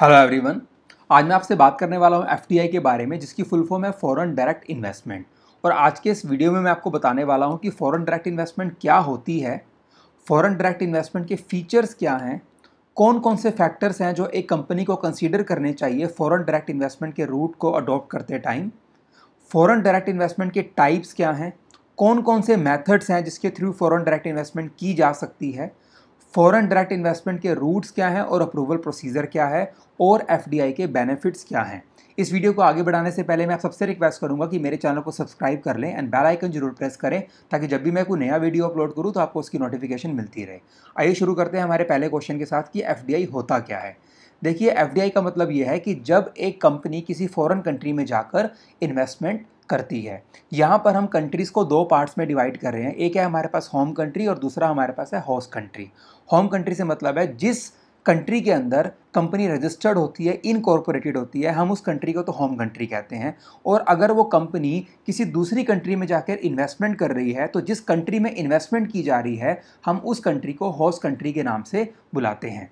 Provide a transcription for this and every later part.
hello everyone आज मैं आपसे बात करने वाला हूँ एफ के बारे में जिसकी फुल फॉर्म है फॉरेन डायरेक्ट इन्वेस्टमेंट और आज के इस वीडियो में मैं आपको बताने वाला हूँ कि फॉरेन डायरेक्ट इन्वेस्टमेंट क्या होती है फॉरेन डायरेक्ट इन्वेस्टमेंट के फीचर्स क्या हैं कौन कौन से फैक्टर्स हैं जो एक कंपनी को कंसिडर करने चाहिए फॉरन डायरेक्ट इन्वेस्टमेंट के रूट को अडॉप्ट करते टाइम फ़ॉरन डायरेक्ट इन्वेस्टमेंट के टाइप्स क्या हैं कौन कौन से मेथड्स हैं जिसके थ्रू फॉरन डायरेक्ट इन्वेस्टमेंट की जा सकती है फॉरेन डायरेक्ट इन्वेस्टमेंट के रूट्स क्या हैं और अप्रूवल प्रोसीजर क्या है और एफ के बेनिफिट्स क्या हैं इस वीडियो को आगे बढ़ाने से पहले मैं आप सबसे रिक्वेस्ट करूंगा कि मेरे चैनल को सब्सक्राइब कर लें एंड बेल आइकन जरूर प्रेस करें ताकि जब भी मैं कोई नया वीडियो अपलोड करूं तो आपको उसकी नोटिफिकेशन मिलती रहे आइए शुरू करते हैं हमारे पहले क्वेश्चन के साथ कि एफ होता क्या है देखिए एफ का मतलब यह है कि जब एक कंपनी किसी फॉरन कंट्री में जाकर इन्वेस्टमेंट करती है यहाँ पर हम कंट्रीज़ को दो पार्ट्स में डिवाइड कर रहे हैं एक है हमारे पास होम कंट्री और दूसरा हमारे पास है हॉस कंट्री होम कंट्री से मतलब है जिस कंट्री के अंदर कंपनी रजिस्टर्ड होती है इनकॉर्पोरेटेड होती है हम उस कंट्री को तो होम कंट्री कहते हैं और अगर वो कंपनी किसी दूसरी कंट्री में जाकर इन्वेस्टमेंट कर रही है तो जिस कंट्री में इन्वेस्टमेंट की जा रही है हम उस कंट्री को होस्ट कंट्री के नाम से बुलाते हैं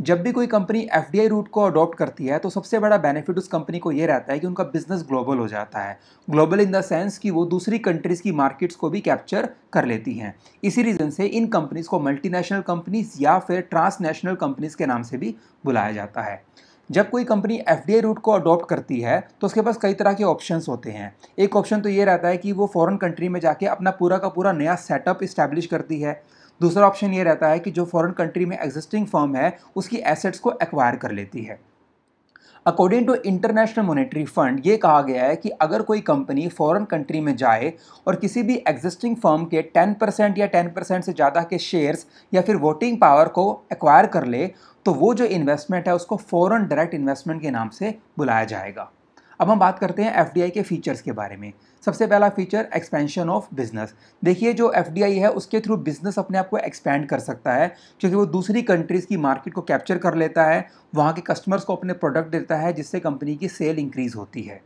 जब भी कोई कंपनी एफ रूट को अडॉप्ट करती है तो सबसे बड़ा बेनिफिट उस कंपनी को ये रहता है कि उनका बिजनेस ग्लोबल हो जाता है ग्लोबल इन द सेंस कि वो दूसरी कंट्रीज़ की मार्केट्स को भी कैप्चर कर लेती हैं इसी रीज़न से इन कंपनीज़ को मल्टीनेशनल कंपनीज़ या फिर ट्रांसनेशनल कंपनीज़ के नाम से भी बुलाया जाता है जब कोई कंपनी एफ रूट को अडॉप्ट करती है तो उसके पास कई तरह के ऑप्शंस होते हैं एक ऑप्शन तो ये रहता है कि वो फॉरेन कंट्री में जाके अपना पूरा का पूरा नया सेटअप इस्टेब्लिश करती है दूसरा ऑप्शन ये रहता है कि जो फॉरेन कंट्री में एग्जिस्टिंग फर्म है उसकी एसेट्स को एक्वायर कर लेती है according to international monetary fund ये कहा गया है कि अगर कोई कंपनी फॉरेन कंट्री में जाए और किसी भी एग्जिस्टिंग फर्म के 10 परसेंट या 10 परसेंट से ज़्यादा के शेयर्स या फिर वोटिंग पावर को एक्वायर कर ले तो वो जो इन्वेस्टमेंट है उसको फॉरेन डायरेक्ट इन्वेस्टमेंट के नाम से बुलाया जाएगा अब हम बात करते हैं एफ के फीचर्स के बारे में सबसे पहला फीचर एक्सपेंशन ऑफ बिजनेस देखिए जो एफ है उसके थ्रू बिजनेस अपने आप को एक्सपेंड कर सकता है क्योंकि वो दूसरी कंट्रीज़ की मार्केट को कैप्चर कर लेता है वहाँ के कस्टमर्स को अपने प्रोडक्ट देता है जिससे कंपनी की सेल इंक्रीज़ होती है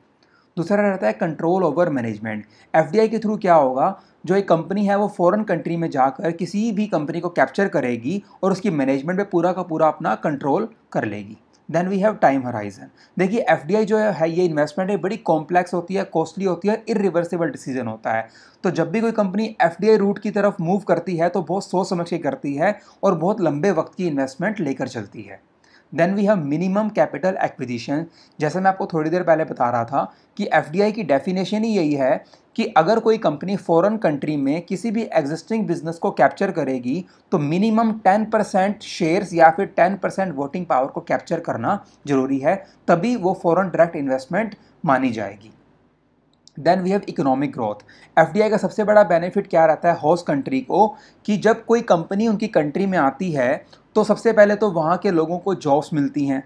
दूसरा रहता है कंट्रोल ओवर मैनेजमेंट एफ के थ्रू क्या होगा जो एक कंपनी है वो फॉरेन कंट्री में जाकर किसी भी कंपनी को कैप्चर करेगी और उसकी मैनेजमेंट पे पूरा का पूरा अपना कंट्रोल कर लेगी then we have time horizon देखिए एफ जो है ये इन्वेस्टमेंट है बड़ी कॉम्प्लेक्स होती है कॉस्टली होती है इरिवर्सिबल डिसीजन होता है तो जब भी कोई कंपनी एफ रूट की तरफ मूव करती है तो बहुत सोच समझ के करती है और बहुत लंबे वक्त की इन्वेस्टमेंट लेकर चलती है then we have minimum capital acquisition जैसे मैं आपको थोड़ी देर पहले बता रहा था कि एफ की डेफिनेशन ही यही है कि अगर कोई कंपनी फॉरेन कंट्री में किसी भी एग्जिस्टिंग बिजनेस को कैप्चर करेगी तो मिनिमम 10 परसेंट शेयर्स या फिर 10 परसेंट वोटिंग पावर को कैप्चर करना जरूरी है तभी वो फॉरेन डायरेक्ट इन्वेस्टमेंट मानी जाएगी then we have economic growth F का सबसे बड़ा बेनिफिट क्या रहता है हॉस कंट्री को कि जब कोई कंपनी उनकी कंट्री में आती है तो सबसे पहले तो वहाँ के लोगों को जॉब्स मिलती हैं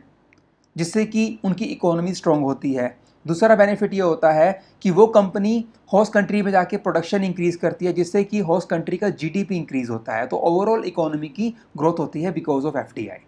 जिससे कि उनकी इकोनॉमी स्ट्रॉन्ग होती है दूसरा बेनिफिट ये होता है कि वो कंपनी होस्ट कंट्री में जाके प्रोडक्शन इंक्रीज़ करती है जिससे कि होस्ट कंट्री का जीडीपी इंक्रीज़ होता है तो ओवरऑल इकोनॉमी की ग्रोथ होती है because of FDI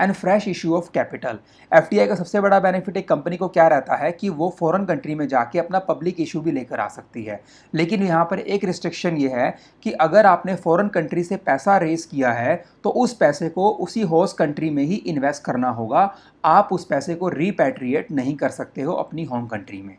and fresh issue of capital F का सबसे बड़ा बेनिफिट एक कंपनी को क्या रहता है कि वो फॉरेन कंट्री में जाके अपना पब्लिक इशू भी लेकर आ सकती है लेकिन यहाँ पर एक रिस्ट्रिक्शन ये है कि अगर आपने फॉरेन कंट्री से पैसा रेज किया है तो उस पैसे को उसी होस्ट कंट्री में ही इन्वेस्ट करना होगा आप उस पैसे को रिपेट्रिएट नहीं कर सकते हो अपनी होम कंट्री में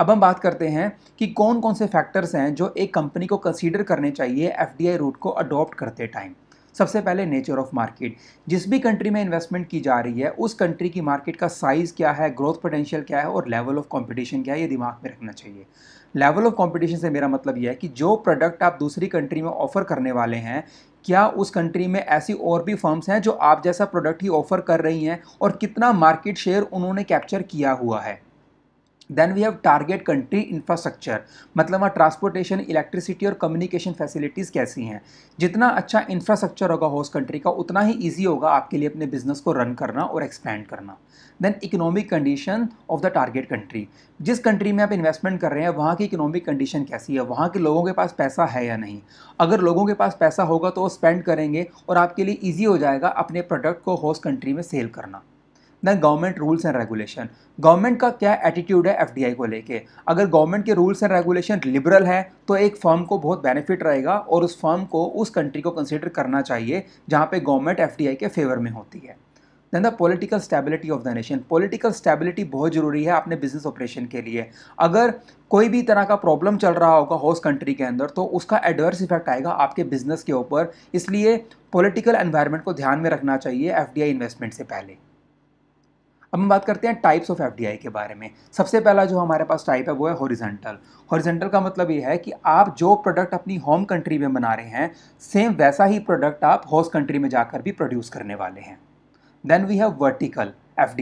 अब हम बात करते हैं कि कौन कौन से फैक्टर्स हैं जो एक कंपनी को कंसीडर करने चाहिए एफ रूट को अडॉप्ट करते टाइम सबसे पहले नेचर ऑफ मार्केट जिस भी कंट्री में इन्वेस्टमेंट की जा रही है उस कंट्री की मार्केट का साइज़ क्या है ग्रोथ पोटेंशियल क्या है और लेवल ऑफ कॉम्पिटिशन क्या है ये दिमाग में रखना चाहिए लेवल ऑफ कॉम्पिटिशन से मेरा मतलब यह है कि जो प्रोडक्ट आप दूसरी कंट्री में ऑफ़र करने वाले हैं क्या उस कंट्री में ऐसी और भी फर्म्स हैं जो आप जैसा प्रोडक्ट ही ऑफ़र कर रही हैं और कितना मार्केट शेयर उन्होंने कैप्चर किया हुआ है then we have target country infrastructure मतलब वहाँ ट्रांसपोर्टेशन इलेक्ट्रिसिटी और कम्युनिकेशन फैसिलिटीज़ कैसी हैं जितना अच्छा इंफ्रास्ट्रक्चर होगा होस्ट कंट्री का उतना ही ईजी होगा आपके लिए अपने बिजनेस को रन करना और एक्सपैंड करना then economic condition of the target country जिस कंट्री में आप इन्वेस्टमेंट कर रहे हैं वहाँ की इकोनॉमिक कंडीशन कैसी है वहाँ के लोगों के पास पैसा है या नहीं अगर लोगों के पास पैसा होगा तो वो स्पेंड करेंगे और आपके लिए ईजी हो जाएगा अपने प्रोडक्ट को होस्ट कंट्री में सेल करना then government rules and regulation government का क्या एटीट्यूड है एफ को लेके अगर गवर्नमेंट के रूल्स एंड रेगुलेशन लिबरल है तो एक फर्म को बहुत बेनिफिट रहेगा और उस फर्म को उस कंट्री को कंसिडर करना चाहिए जहाँ पे गवर्नमेंट एफ के फेवर में होती है then the political stability of the nation political stability बहुत ज़रूरी है अपने बिजनेस ऑपरेशन के लिए अगर कोई भी तरह का प्रॉब्लम चल रहा होगा होस्ट कंट्री के अंदर तो उसका एडवर्स इफेक्ट आएगा आपके बिजनेस के ऊपर इसलिए पॉलिटिकल एनवायरनमेंट को ध्यान में रखना चाहिए आई इन्वेस्टमेंट से पहले अब हम बात करते हैं टाइप्स ऑफ एफ के बारे में सबसे पहला जो हमारे पास टाइप है वो है हॉरिजेंटल हॉरिजेंटल का मतलब ये है कि आप जो प्रोडक्ट अपनी होम कंट्री में बना रहे हैं सेम वैसा ही प्रोडक्ट आप होस्ट कंट्री में जाकर भी प्रोड्यूस करने वाले हैं then we have vertical F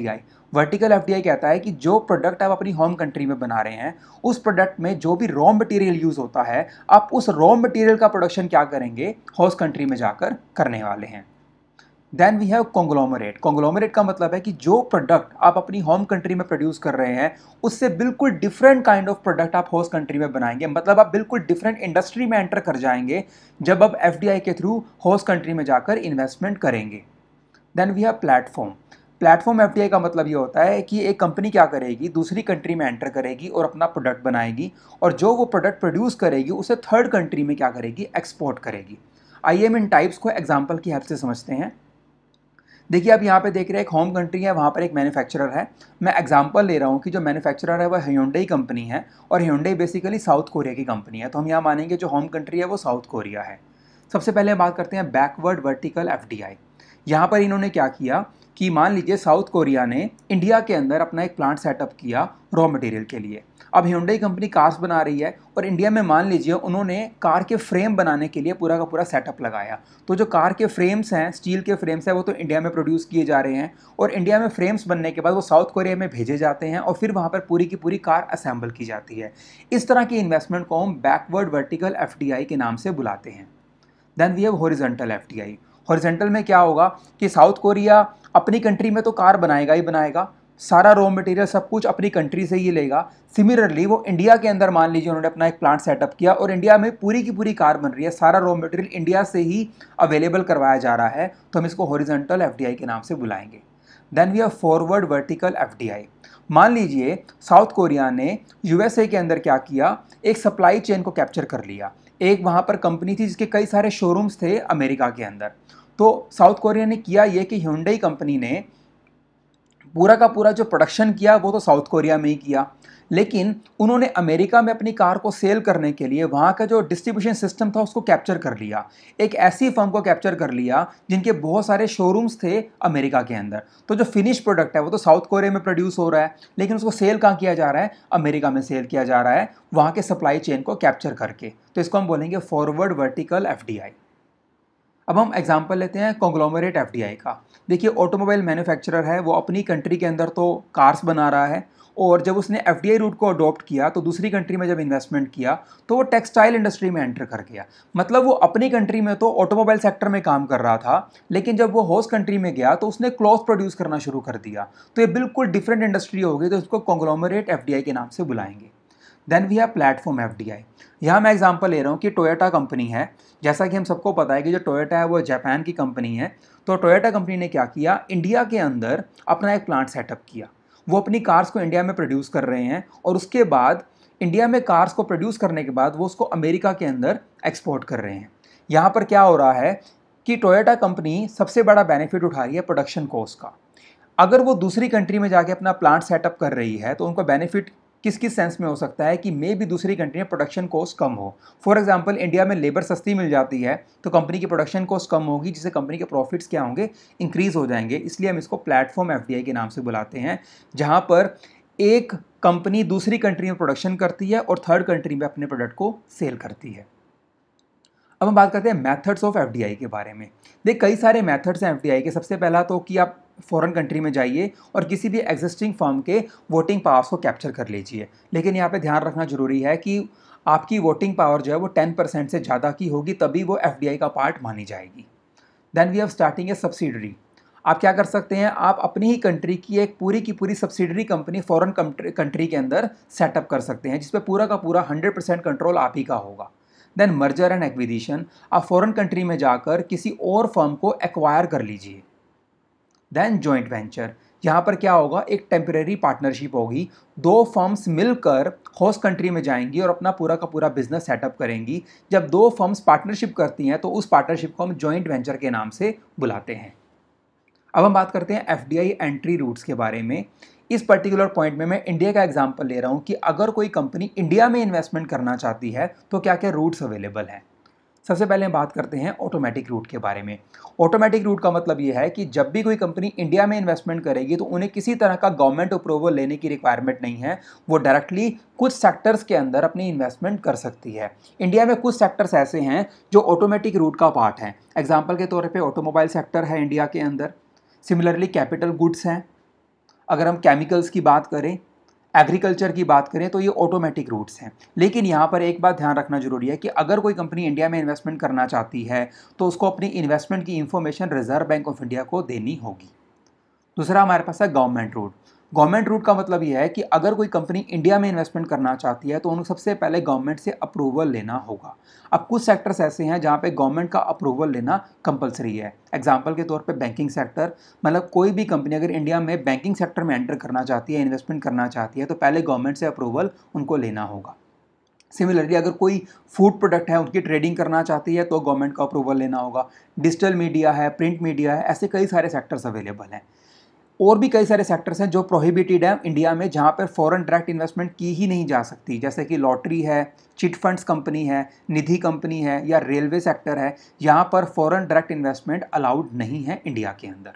vertical F कहता है कि जो प्रोडक्ट आप अपनी होम कंट्री में बना रहे हैं उस प्रोडक्ट में जो भी रॉ मटेरियल यूज़ होता है आप उस रॉ मटेरियल का प्रोडक्शन क्या करेंगे होस्ट कंट्री में जाकर करने वाले हैं then we have conglomerate conglomerate का मतलब है कि जो प्रोडक्ट आप अपनी होम कंट्री में प्रोड्यूस कर रहे हैं उससे बिल्कुल डिफरेंट काइंड ऑफ प्रोडक्ट आप होस्ट कंट्री में बनाएंगे मतलब आप बिल्कुल डिफरेंट इंडस्ट्री में एंटर कर जाएंगे जब आप एफ के थ्रू होस्ट कंट्री में जाकर इन्वेस्टमेंट करेंगे then we have platform platform F का मतलब ये होता है कि एक कंपनी क्या करेगी दूसरी कंट्री में एंटर करेगी और अपना प्रोडक्ट बनाएगी और जो वो प्रोडक्ट प्रोड्यूस करेगी उसे थर्ड कंट्री में क्या करेगी एक्सपोर्ट करेगी आई एम इन टाइप्स को एग्जाम्पल की हेल्प से समझते हैं देखिए आप यहाँ पे देख रहे हैं एक होम कंट्री है वहाँ पर एक मैन्युफैक्चरर है मैं एग्जांपल ले रहा हूँ कि जो मैन्युफैक्चरर है वह ह्यूंडई कंपनी है और ह्यूंडई बेसिकली साउथ कोरिया की कंपनी है तो हम यहाँ मानेंगे जो होम कंट्री है वो साउथ कोरिया है सबसे पहले बात करते हैं बैकवर्ड वर्टिकल एफ डी यहाँ पर इन्होंने क्या किया कि मान लीजिए साउथ कोरिया ने इंडिया के अंदर अपना एक प्लांट सेटअप किया रॉ मटेरियल के लिए अब हिंडई कंपनी कार्स बना रही है और इंडिया में मान लीजिए उन्होंने कार के फ्रेम बनाने के लिए पूरा का पूरा सेटअप लगाया तो जो कार के फ्रेम्स हैं स्टील के फ्रेम्स हैं वो तो इंडिया में प्रोड्यूस किए जा रहे हैं और इंडिया में फ्रेम्स बनने के बाद वो साउथ कोरिया में भेजे जाते हैं और फिर वहाँ पर पूरी की पूरी कार असेंबल की जाती है इस तरह की इन्वेस्टमेंट को हम बैकवर्ड वर्टिकल एफ के नाम से बुलाते हैं then we have horizontal F horizontal में क्या होगा कि साउथ कोरिया अपनी कंट्री में तो कार बनाएगा ही बनाएगा सारा रॉ मटेरियल सब कुछ अपनी कंट्री से ही लेगा सिमिलरली वो इंडिया के अंदर मान लीजिए उन्होंने अपना एक प्लांट सेटअप किया और इंडिया में पूरी की पूरी कार बन रही है सारा रॉ मटेरियल इंडिया से ही अवेलेबल करवाया जा रहा है तो हम इसको हॉरिजेंटल एफ के नाम से बुलाएंगे then we are forward vertical F मान लीजिए साउथ कोरिया ने यूएसए के अंदर क्या किया एक सप्लाई चेन को कैप्चर कर लिया एक वहाँ पर कंपनी थी जिसके कई सारे शोरूम्स थे अमेरिका के अंदर तो साउथ कोरिया ने किया ये कि ह्यूंडई कंपनी ने पूरा का पूरा जो प्रोडक्शन किया वो तो साउथ कोरिया में ही किया लेकिन उन्होंने अमेरिका में अपनी कार को सेल करने के लिए वहाँ का जो डिस्ट्रीब्यूशन सिस्टम था उसको कैप्चर कर लिया एक ऐसी फर्म को कैप्चर कर लिया जिनके बहुत सारे शोरूम्स थे अमेरिका के अंदर तो जो फिनिश प्रोडक्ट है वो तो साउथ कोरिया में प्रोड्यूस हो रहा है लेकिन उसको सेल कहाँ किया जा रहा है अमेरिका में सेल किया जा रहा है वहाँ के सप्लाई चेन को कैप्चर करके तो इसको हम बोलेंगे फॉरवर्ड वर्टिकल एफ अब हम एग्जांपल लेते हैं कॉन्ग्लोमरेट एफ का देखिए ऑटोमोबाइल मैन्युफैक्चरर है वो अपनी कंट्री के अंदर तो कार्स बना रहा है और जब उसने एफ रूट को अडॉप्ट किया तो दूसरी कंट्री में जब इन्वेस्टमेंट किया तो वो टेक्सटाइल इंडस्ट्री में एंटर कर गया मतलब वो अपनी कंट्री में तो ऑटोमोबाइल सेक्टर में काम कर रहा था लेकिन जब वो होस्ट कंट्री में गया तो उसने क्लॉथ प्रोड्यूस करना शुरू कर दिया तो ये बिल्कुल डिफरेंट इंडस्ट्री होगी तो इसको कॉन्ग्लोमरेट एफ के नाम से बुलाएंगे then we have platform F D I यहाँ मैं एग्जाम्पल ले रहा हूँ कि टोयोटा कंपनी है जैसा कि हम सबको पता है कि जो टोयोटा है वो जापान की कंपनी है तो टोयोटा कंपनी ने क्या किया इंडिया के अंदर अपना एक प्लांट सेटअप किया वो अपनी कार्स को इंडिया में प्रोड्यूस कर रहे हैं और उसके बाद इंडिया में कार्स को प्रोड्यूस करने के बाद वो उसको अमेरिका के अंदर एक्सपोर्ट कर रहे हैं यहाँ पर क्या हो रहा है कि टोयोटा कंपनी सबसे बड़ा बेनिफिट उठा रही है प्रोडक्शन कॉस्ट का अगर वो दूसरी कंट्री में जाके अपना प्लांट सेटअप कर रही है तो उनको बेनिफिट किस किस सेंस में हो सकता है कि मे भी दूसरी कंट्री में प्रोडक्शन कॉस्ट कम हो फॉर एग्जाम्पल इंडिया में लेबर सस्ती मिल जाती है तो कंपनी की प्रोडक्शन कॉस्ट कम होगी जिससे कंपनी के प्रॉफिट्स क्या होंगे इंक्रीज़ हो जाएंगे इसलिए हम इसको प्लेटफॉर्म एफ के नाम से बुलाते हैं जहाँ पर एक कंपनी दूसरी कंट्री में प्रोडक्शन करती है और थर्ड कंट्री में अपने प्रोडक्ट को सेल करती है अब हम बात करते हैं मेथड्स ऑफ एफ के बारे में देख कई सारे मेथड्स हैं एफ के सबसे पहला तो कि आप फ़ॉरेन कंट्री में जाइए और किसी भी एग्जिस्टिंग फॉर्म के वोटिंग पावर्स को कैप्चर कर लीजिए लेकिन यहाँ पे ध्यान रखना ज़रूरी है कि आपकी वोटिंग पावर जो है वो टेन परसेंट से ज़्यादा की होगी तभी वो एफ का पार्ट मानी जाएगी then we have starting a subsidiary आप क्या कर सकते हैं आप अपनी ही कंट्री की एक पूरी की पूरी सब्सिडरी कंपनी फॉरेन कंट्री के अंदर सेटअप कर सकते हैं जिसपे पूरा का पूरा हंड्रेड परसेंट कंट्रोल आप ही का होगा देन मर्जर एंड एक्विजिशन आप फॉरेन कंट्री में जाकर किसी और फर्म को एक्वायर कर लीजिए देन जॉइंट वेंचर यहाँ पर क्या होगा एक टेम्प्रेरी पार्टनरशिप होगी दो फर्म्स मिलकर होस्ट कंट्री में जाएंगी और अपना पूरा का पूरा बिजनेस सेटअप करेंगी जब दो फर्म्स पार्टनरशिप करती हैं तो उस पार्टनरशिप को हम जॉइंट वेंचर के नाम से बुलाते हैं अब हम बात करते हैं एफ एंट्री रूट्स के बारे में इस पर्टिकुलर पॉइंट में मैं इंडिया का एग्जाम्पल ले रहा हूँ कि अगर कोई कंपनी इंडिया में इन्वेस्टमेंट करना चाहती है तो क्या क्या रूट्स अवेलेबल हैं सबसे पहले हम बात करते हैं ऑटोमेटिक रूट के बारे में ऑटोमेटिक रूट का मतलब ये है कि जब भी कोई कंपनी इंडिया में इन्वेस्टमेंट करेगी तो उन्हें किसी तरह का गवर्नमेंट अप्रूवल लेने की रिक्वायरमेंट नहीं है वो डायरेक्टली कुछ सेक्टर्स के अंदर अपनी इन्वेस्टमेंट कर सकती है इंडिया में कुछ सेक्टर्स ऐसे हैं जो ऑटोमेटिक रूट का पार्ट हैं एग्जाम्पल के तौर पर ऑटोमोबाइल सेक्टर है इंडिया के अंदर सिमिलरली कैपिटल गुड्स हैं अगर हम केमिकल्स की बात करें एग्रीकल्चर की बात करें तो ये ऑटोमेटिक रूट्स हैं लेकिन यहाँ पर एक बात ध्यान रखना जरूरी है कि अगर कोई कंपनी इंडिया में इन्वेस्टमेंट करना चाहती है तो उसको अपनी इन्वेस्टमेंट की information Reserve Bank of India को देनी होगी दूसरा हमारे पास है गवर्नमेंट रूट गवर्नमेंट रूट का मतलब यह है कि अगर कोई कंपनी इंडिया में इन्वेस्टमेंट करना चाहती है तो उन्हें सबसे पहले गवर्नमेंट से अप्रूवल लेना होगा अब कुछ सेक्टर्स ऐसे हैं जहाँ पे गवर्नमेंट का अप्रूवल लेना कंपलसरी है एग्जाम्पल के तौर पे बैंकिंग सेक्टर मतलब कोई भी कंपनी अगर इंडिया में बैंकिंग सेक्टर में एंटर करना चाहती है इन्वेस्टमेंट करना चाहती है तो पहले गवर्नमेंट से अप्रूवल उनको लेना होगा सिमिलरली अगर कोई फूड प्रोडक्ट है उनकी ट्रेडिंग करना चाहती है तो गवर्नमेंट का अप्रूवल लेना होगा डिजिटल मीडिया है प्रिंट मीडिया है ऐसे कई सारे सेक्टर्स अवेलेबल हैं और भी कई सारे सेक्टर्स हैं जो प्रोहिबिटेड हैं इंडिया में जहाँ पर फॉरेन डायरेक्ट इन्वेस्टमेंट की ही नहीं जा सकती जैसे कि लॉटरी है चिट फंड्स कंपनी है निधि कंपनी है या रेलवे सेक्टर है यहाँ पर फॉरेन डायरेक्ट इन्वेस्टमेंट अलाउड नहीं है इंडिया के अंदर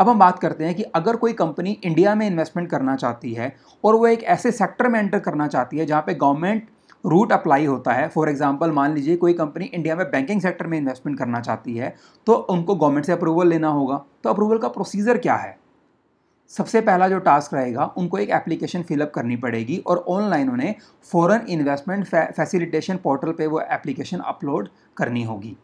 अब हम बात करते हैं कि अगर कोई कंपनी इंडिया में इन्वेस्टमेंट करना चाहती है और वो एक ऐसे सेक्टर में एंटर करना चाहती है जहाँ पे गवर्नमेंट रूट अप्लाई होता है फॉर एग्जांपल मान लीजिए कोई कंपनी इंडिया में बैंकिंग सेक्टर में इन्वेस्टमेंट करना चाहती है तो उनको गवर्नमेंट से अप्रूवल लेना होगा तो अप्रूवल का प्रोसीजर क्या है सबसे पहला जो टास्क रहेगा उनको एक एप्लीकेशन फिलअप करनी पड़ेगी और ऑनलाइन उन्हें फ़ॉरन इन्वेस्टमेंट फैसिलिटेशन पोर्टल पे वो एप्लीकेशन अपलोड करनी होगी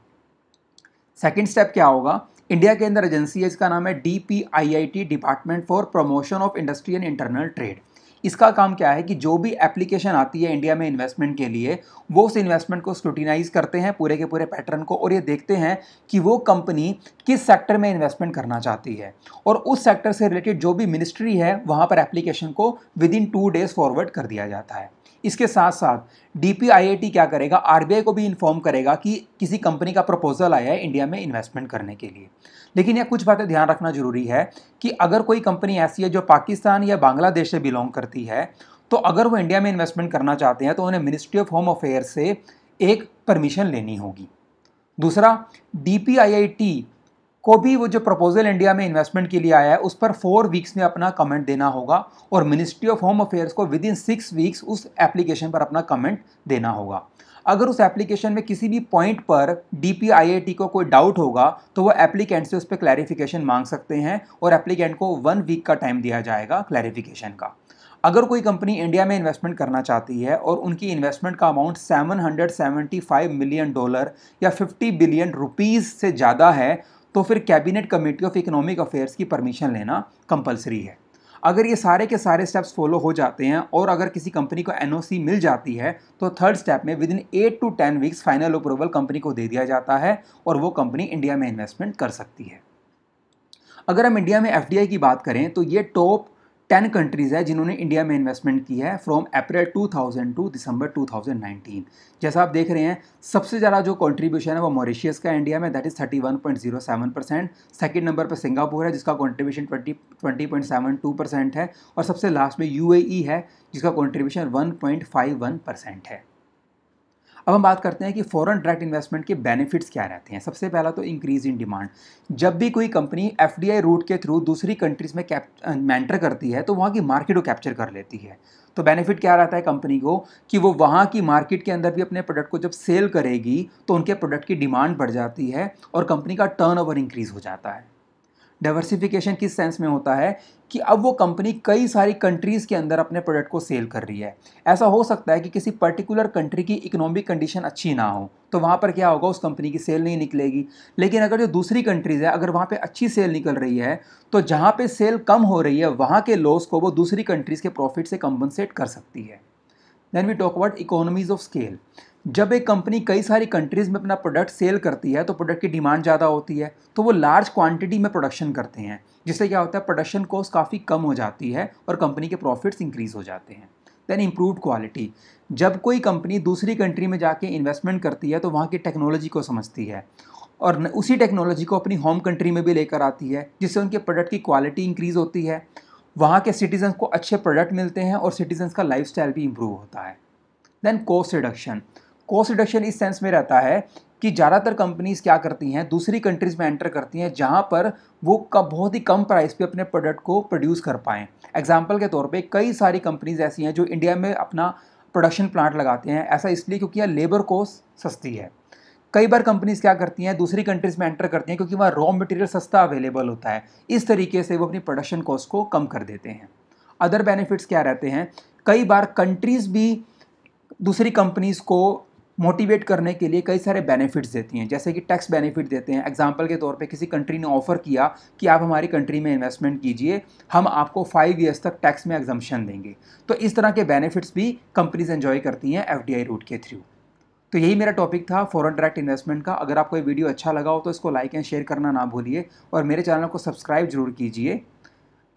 सेकंड स्टेप क्या होगा इंडिया के अंदर एजेंसी है इसका नाम है D P I I T department for promotion of industry and internal trade इसका काम क्या है कि जो भी एप्लीकेशन आती है इंडिया में इन्वेस्टमेंट के लिए वो उस इन्वेस्टमेंट को स्क्रूटिनाइज करते हैं पूरे के पूरे पैटर्न को और ये देखते हैं कि वो कंपनी किस सेक्टर में इन्वेस्टमेंट करना चाहती है और उस सेक्टर से रिलेटेड जो भी मिनिस्ट्री है वहाँ पर एप्लीकेशन को within two days forward कर दिया जाता है इसके साथ साथ टी क्या करेगा आई को भी इन्फॉर्म करेगा कि किसी कंपनी का प्रपोजल आया है इंडिया में इन्वेस्टमेंट करने के लिए लेकिन यह कुछ बातें ध्यान रखना जरूरी है कि अगर कोई कंपनी ऐसी है जो पाकिस्तान या बांग्लादेश से बिलोंग करती है तो अगर वो इंडिया में इन्वेस्टमेंट करना चाहते हैं तो उन्हें मिनिस्ट्री ऑफ होम अफेयर से एक परमिशन लेनी होगी दूसरा डी को भी वो जो प्रपोजल इंडिया में इन्वेस्टमेंट के लिए आया है उस पर फोर वीक्स में अपना कमेंट देना होगा और मिनिस्ट्री ऑफ होम अफेयर्स को विद इन सिक्स वीक्स उस एप्लीकेशन पर अपना कमेंट देना होगा अगर उस एप्लीकेशन में किसी भी पॉइंट पर डी को कोई डाउट होगा तो वो एप्लीकेंट से उस पर क्लैरिफिकेशन मांग सकते हैं और एप्लीकेंट को वन वीक का टाइम दिया जाएगा क्लैरिफिकेशन का अगर कोई कंपनी इंडिया में इन्वेस्टमेंट करना चाहती है और उनकी इन्वेस्टमेंट का अमाउंट 775 मिलियन डॉलर या 50 बिलियन रुपीस से ज़्यादा है तो फिर cabinet committee of economic affairs की परमिशन लेना कंपलसरी है अगर ये सारे के सारे स्टेप्स फॉलो हो जाते हैं और अगर किसी कंपनी को एन मिल जाती है तो थर्ड स्टेप में within eight to ten weeks final approval company को दे दिया जाता है और वो कंपनी इंडिया में इन्वेस्टमेंट कर सकती है अगर हम इंडिया में एफ की बात करें तो ये टॉप टेन कंट्रीज़ है जिन्होंने इंडिया में इन्वेस्टमेंट की है फ्रॉम अप्रैल 2000 टू दिसंबर 2019 जैसा आप देख रहे हैं सबसे ज़्यादा जो कंट्रीब्यूशन है वो मॉरिशियस का इंडिया में that is 31.07 percent second number पर सिंगापुर है जिसका कंट्रीब्यूशन 20 20.72 परसेंट है और सबसे लास्ट में यू e है जिसका कॉन्ट्रीब्यूशन वन परसेंट है अब हम बात करते हैं कि फॉरेन डायरेक्ट इन्वेस्टमेंट के बेनिफिट्स क्या रहते हैं सबसे पहला तो इंक्रीज इन डिमांड जब भी कोई कंपनी एफ रूट के थ्रू दूसरी कंट्रीज़ में कैप मैंटर करती है तो वहाँ की मार्केट को कैप्चर कर लेती है तो बेनिफिट क्या रहता है कंपनी को कि वो वहाँ की मार्केट के अंदर भी अपने प्रोडक्ट को जब सेल करेगी तो उनके प्रोडक्ट की डिमांड बढ़ जाती है और कंपनी का टर्न इंक्रीज़ हो जाता है डाइवर्सिफिकेशन किस सेंस में होता है कि अब वो कंपनी कई सारी कंट्रीज़ के अंदर अपने प्रोडक्ट को सेल कर रही है ऐसा हो सकता है कि किसी पर्टिकुलर कंट्री की इकोनॉमिक कंडीशन अच्छी ना हो तो वहाँ पर क्या होगा उस कंपनी की सेल नहीं निकलेगी लेकिन अगर जो दूसरी कंट्रीज़ है अगर वहाँ पे अच्छी सेल निकल रही है तो जहाँ पर सेल कम हो रही है वहाँ के लॉस को वो दूसरी कंट्रीज़ के प्रॉफिट से कंपनसेट कर सकती है then we talk about economies of scale जब एक कंपनी कई सारी कंट्रीज़ में अपना प्रोडक्ट सेल करती है तो प्रोडक्ट की डिमांड ज़्यादा होती है तो वो लार्ज क्वांटिटी में प्रोडक्शन करते हैं जिससे क्या होता है प्रोडक्शन कॉस्ट काफ़ी कम हो जाती है और कंपनी के प्रॉफिट्स इंक्रीज़ हो जाते हैं देन इम्प्रूव क्वालिटी जब कोई कंपनी दूसरी कंट्री में जाके इन्वेस्टमेंट करती है तो वहाँ की टेक्नोलॉजी को समझती है और उसी टेक्नोलॉजी को अपनी होम कंट्री में भी लेकर आती है जिससे उनके प्रोडक्ट की क्वालिटी इंक्रीज़ होती है वहाँ के सिटीजन को अच्छे प्रोडक्ट मिलते हैं और सिटीजन्स का लाइफ भी इम्प्रूव होता है then cost reduction cost reduction इस सेंस में रहता है कि ज़्यादातर कंपनीज़ क्या करती हैं दूसरी कंट्रीज़ में एंटर करती हैं जहाँ पर वो कब बहुत ही कम प्राइस पे अपने प्रोडक्ट को प्रोड्यूस कर पाएँ एग्जाम्पल के तौर पे कई सारी कंपनीज़ ऐसी हैं जो इंडिया में अपना प्रोडक्शन प्लांट लगाते हैं ऐसा इसलिए क्योंकि यहाँ लेबर कॉस्ट सस्ती है कई बार कंपनीज़ क्या करती हैं दूसरी कंट्रीज़ में एंटर करती हैं क्योंकि वहाँ रॉ मटेरियल सस्ता अवेलेबल होता है इस तरीके से वो अपनी प्रोडक्शन कॉस्ट को कम कर देते हैं अदर बेनिफिट्स क्या रहते हैं कई बार कंट्रीज़ भी दूसरी कंपनीज़ को मोटिवेट करने के लिए कई सारे बेनिफिट्स देती हैं जैसे कि टैक्स बेनिफिट देते हैं एग्जांपल के तौर पे किसी कंट्री ने ऑफ़र किया कि आप हमारी कंट्री में इन्वेस्टमेंट कीजिए हम आपको फाइव ईयर्स तक टैक्स में एग्जाम्शन देंगे तो इस तरह के बेनिफिट्स भी कंपनीज एन्जॉय करती हैं एफ रूट के थ्रू तो यही मेरा टॉपिक था फॉरन डायरेक्ट इन्वेस्टमेंट का अगर आपको ये वीडियो अच्छा लगा हो तो इसको लाइक एंड शेयर करना ना भूलिए और मेरे चैनल को सब्सक्राइब जरूर कीजिए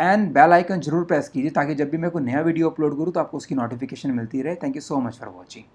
एंड बेल आइकन जरूर प्रेस कीजिए ताकि जब भी मैं कोई नया वीडियो अपलोड करूँ तो आपको उसकी नोटिफिकेशन मिलती रहे thank you so much for watching